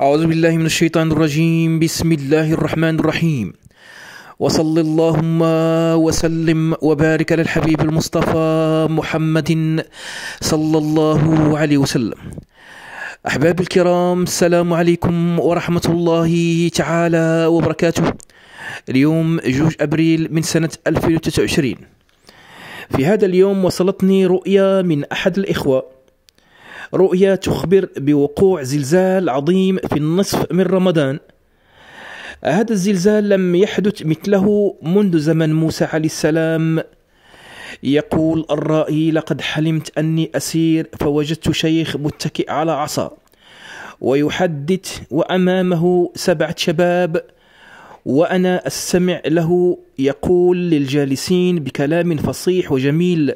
أعوذ بالله من الشيطان الرجيم بسم الله الرحمن الرحيم وصل اللهم وسلم وبارك على الحبيب المصطفى محمد صلى الله عليه وسلم أحباب الكرام السلام عليكم ورحمة الله تعالى وبركاته اليوم جوج أبريل من سنة 2023 في هذا اليوم وصلتني رؤيا من أحد الإخوة رؤيا تخبر بوقوع زلزال عظيم في النصف من رمضان هذا الزلزال لم يحدث مثله منذ زمن موسى عليه السلام يقول الرائي لقد حلمت أني أسير فوجدت شيخ متكئ على عصا ويحدث وأمامه سبعة شباب وأنا أستمع له يقول للجالسين بكلام فصيح وجميل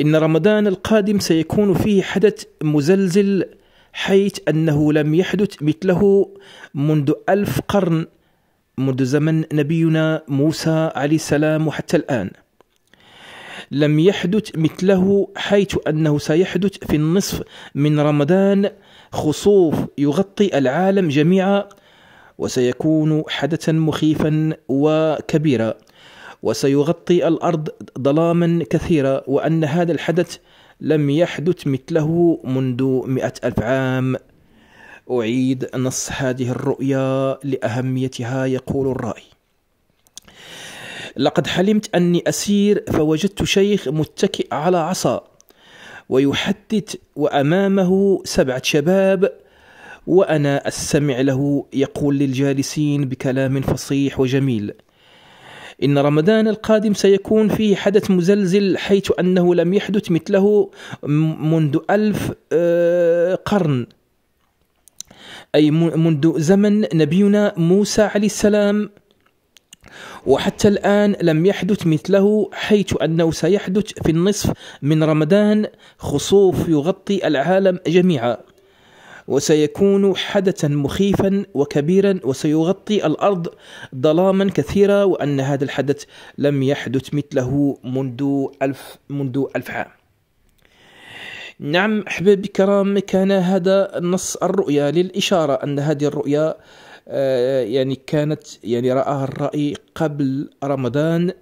إن رمضان القادم سيكون فيه حدث مزلزل حيث أنه لم يحدث مثله منذ ألف قرن منذ زمن نبينا موسى عليه السلام وحتى الآن لم يحدث مثله حيث أنه سيحدث في النصف من رمضان خصوف يغطي العالم جميعا وسيكون حدثا مخيفا وكبيرا وسيغطي الأرض ظلاما كثيرا وأن هذا الحدث لم يحدث مثله منذ مئة ألف عام أعيد نص هذه الرؤيا لأهميتها يقول الرأي لقد حلمت أني أسير فوجدت شيخ متكئ على عصا ويحدث وأمامه سبعة شباب وأنا أستمع له يقول للجالسين بكلام فصيح وجميل إن رمضان القادم سيكون فيه حدث مزلزل حيث أنه لم يحدث مثله منذ ألف آه، قرن أي منذ زمن نبينا موسى عليه السلام وحتى الآن لم يحدث مثله حيث أنه سيحدث في النصف من رمضان خصوف يغطي العالم جميعا وسيكون حدثا مخيفا وكبيرا وسيغطي الارض ظلاما كثيرا وان هذا الحدث لم يحدث مثله منذ ألف منذ ألف عام نعم أحبابي الكرام كان هذا نص الرؤيا للإشارة أن هذه الرؤيا آه، يعني كانت يعني رآها الرأي قبل رمضان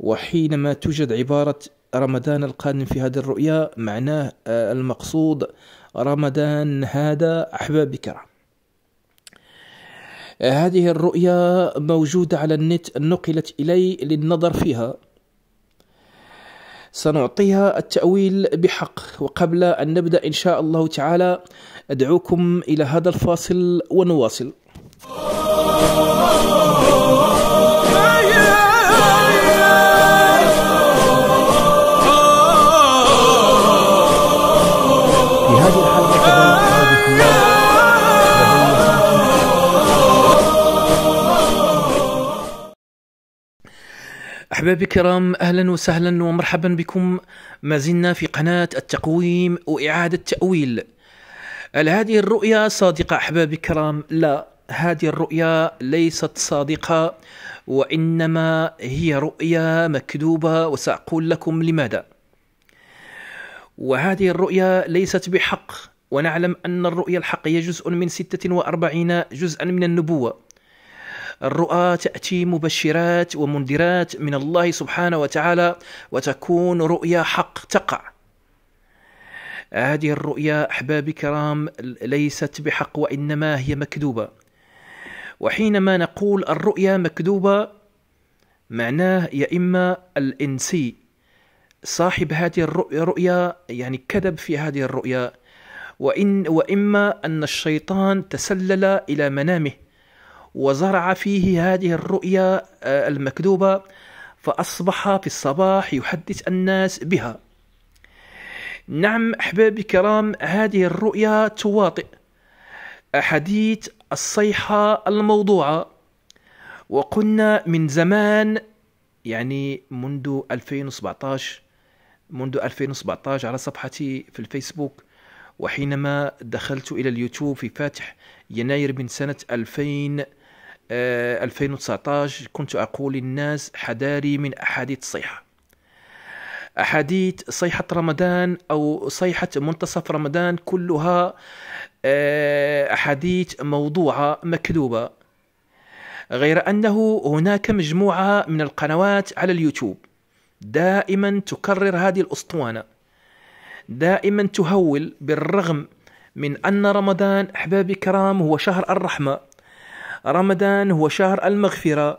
وحينما توجد عبارة رمضان القادم في هذه الرؤيا معناه آه، المقصود رمضان هذا أحباب كرام آه، هذه الرؤيا موجودة على النت نقلت إلي للنظر فيها سنعطيها التأويل بحق وقبل أن نبدأ إن شاء الله تعالى أدعوكم إلى هذا الفاصل ونواصل أحبابي الكرام أهلا وسهلا ومرحبا بكم ما زلنا في قناة التقويم وإعادة تأويل هل هذه الرؤية صادقة أحبابي الكرام؟ لا هذه الرؤية ليست صادقة وإنما هي رؤية مكذوبة وسأقول لكم لماذا وهذه الرؤية ليست بحق ونعلم أن الرؤية الحقية جزء من 46 جزءا من النبوة الرؤى تأتي مبشرات ومنذرات من الله سبحانه وتعالى وتكون رؤيا حق تقع هذه الرؤيا أحبابي كرام ليست بحق وإنما هي مكذوبة وحينما نقول الرؤيا مكذوبة معناه يا إما الإنسي صاحب هذه الرؤيا يعني كذب في هذه الرؤيا وإن وإما أن الشيطان تسلل إلى منامه وزرع فيه هذه الرؤية آه، المكذوبة فأصبح في الصباح يحدث الناس بها نعم أحبابي الكرام هذه الرؤية تواطئ أحاديث الصيحة الموضوعة وقلنا من زمان يعني منذ 2017 منذ 2017 على صفحتي في الفيسبوك وحينما دخلت إلى اليوتيوب في فاتح يناير من سنة 2017 2019 آه، كنت أقول للناس حذاري من أحاديث الصيحة أحاديث صيحة رمضان أو صيحة منتصف رمضان كلها آه، أحاديث موضوعة مكذوبة غير أنه هناك مجموعة من القنوات على اليوتيوب دائما تكرر هذه الأسطوانة دائما تهول بالرغم من أن رمضان أحبابي الكرام هو شهر الرحمة رمضان هو شهر المغفرة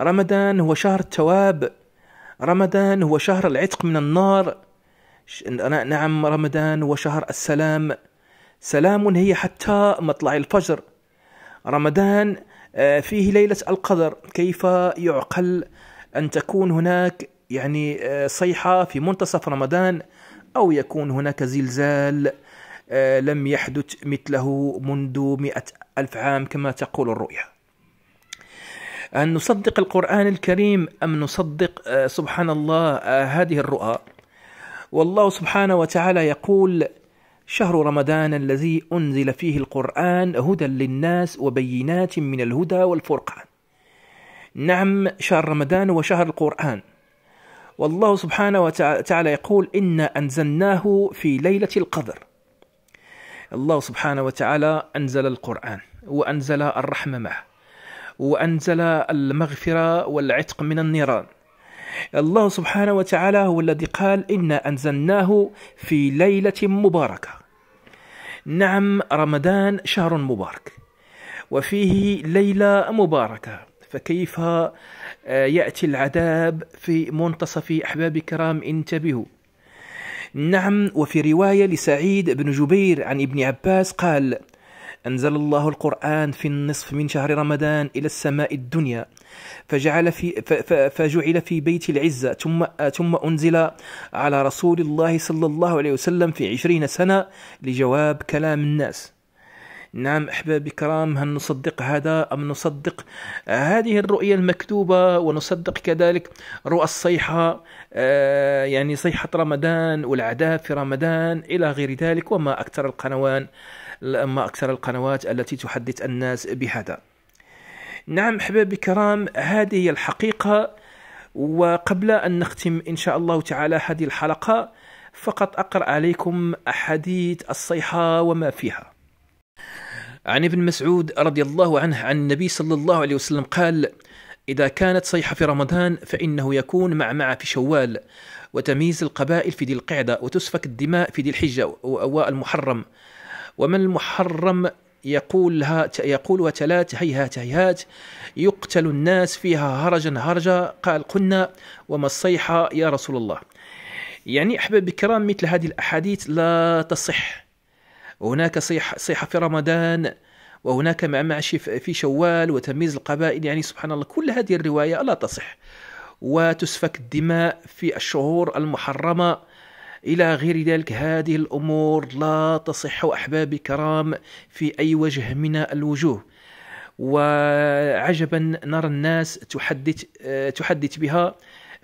رمضان هو شهر التواب رمضان هو شهر العتق من النار نعم رمضان هو شهر السلام سلام هي حتى مطلع الفجر رمضان آه، فيه ليلة القدر كيف يعقل أن تكون هناك يعني آه، صيحة في منتصف رمضان أو يكون هناك زلزال آه، لم يحدث مثله منذ مئة ألف عام كما تقول الرؤيا أن نصدق القرآن الكريم أم نصدق آه، سبحان الله آه، هذه الرؤى والله سبحانه وتعالى يقول شهر رمضان الذي أنزل فيه القرآن هدى للناس وبينات من الهدى والفرقان نعم شهر رمضان وشهر القرآن والله سبحانه وتعالى يقول إنا أنزلناه في ليلة القدر الله سبحانه وتعالى أنزل القرآن وأنزل الرحمة معه وأنزل المغفرة والعتق من النيران الله سبحانه وتعالى هو الذي قال إنا أنزلناه في ليلة مباركة نعم رمضان شهر مبارك وفيه ليلة مباركة فكيف آه، يأتي العذاب في منتصف أحباب كرام انتبهوا نعم وفي رواية لسعيد بن جبير عن ابن عباس قال أنزل الله القرآن في النصف من شهر رمضان إلى السماء الدنيا فجعل في فجعل في بيت العزة ثم ثم أنزل على رسول الله صلى الله عليه وسلم في عشرين سنة لجواب كلام الناس نعم أحبابي الكرام هل نصدق هذا أم نصدق هذه الرؤية المكتوبة ونصدق كذلك رؤى الصيحة آه، يعني صيحة رمضان والعذاب في رمضان إلى غير ذلك وما أكثر القنوات ما أكثر القنوات التي تحدث الناس بهذا نعم أحبابي الكرام هذه هي الحقيقة وقبل أن نختم إن شاء الله تعالى هذه الحلقة فقط أقرأ عليكم أحاديث الصيحة وما فيها عن ابن مسعود رضي الله عنه عن النبي صلى الله عليه وسلم قال إذا كانت صيحة في رمضان فإنه يكون مع مع في شوال وتمييز القبائل في ذي القعدة وتسفك الدماء في ذي الحجة وأواء المحرم ومن المحرم يقولها يقولها تلات هيهات هيهات يقتل الناس فيها هرجا هرجا قال قلنا وما الصيحة يا رسول الله يعني أحباب الكرام مثل هذه الأحاديث لا تصح وهناك صيح صيحة في رمضان وهناك معمعش في شوال وتمييز القبائل يعني سبحان الله كل هذه الرواية لا تصح وتسفك الدماء في الشهور المحرمة إلى غير ذلك هذه الأمور لا تصح أحبابي الكرام في أي وجه من الوجوه وعجبا نرى الناس تحدث آه، تحدث بها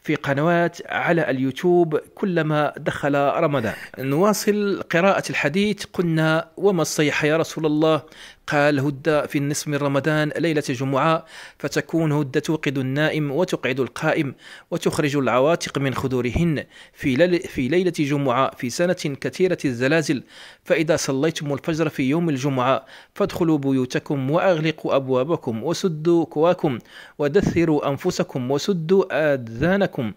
في قنوات على اليوتيوب كلما دخل رمضان نواصل قراءة الحديث قلنا وما الصيحة يا رسول الله قال هد في النصف من رمضان ليلة جمعة فتكون هد توقد النائم وتقعد القائم وتخرج العواتق من خدورهن في, ليل في ليلة جمعة في سنة كثيرة الزلازل فإذا صليتم الفجر في يوم الجمعة فادخلوا بيوتكم وأغلقوا أبوابكم وسدوا كواكم ودثروا أنفسكم وسدوا آذانكم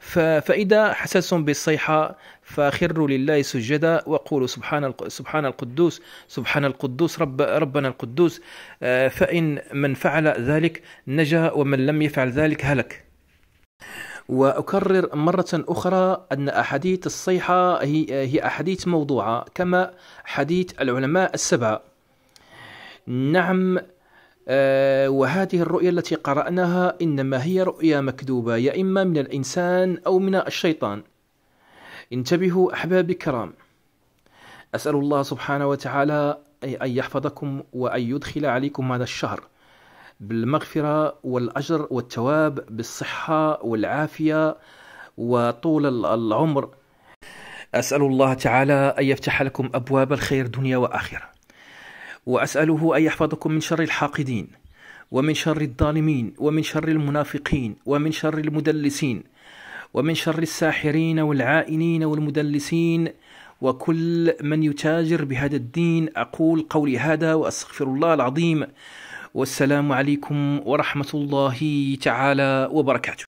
فإذا حسستم بالصيحة فخروا لله سجدا وقولوا سبحان سبحان القدوس سبحان القدوس رب ربنا القدوس آه، فإن من فعل ذلك نجا ومن لم يفعل ذلك هلك وأكرر مرة أخرى أن أحاديث الصيحة هي أحاديث موضوعة كما حديث العلماء السبعة نعم آه، وهذه الرؤيا التي قرأناها إنما هي رؤيا مكذوبة يا إما من الإنسان أو من الشيطان انتبهوا أحبابي الكرام أسأل الله سبحانه وتعالى أن يحفظكم وأن يدخل عليكم هذا الشهر بالمغفرة والأجر والتواب بالصحة والعافية وطول العمر أسأل الله تعالى أن يفتح لكم أبواب الخير دنيا وآخرة وأسأله أن يحفظكم من شر الحاقدين ومن شر الظالمين ومن شر المنافقين ومن شر المدلسين ومن شر الساحرين والعائنين والمدلسين وكل من يتاجر بهذا الدين أقول قولي هذا وأستغفر الله العظيم والسلام عليكم ورحمة الله تعالى وبركاته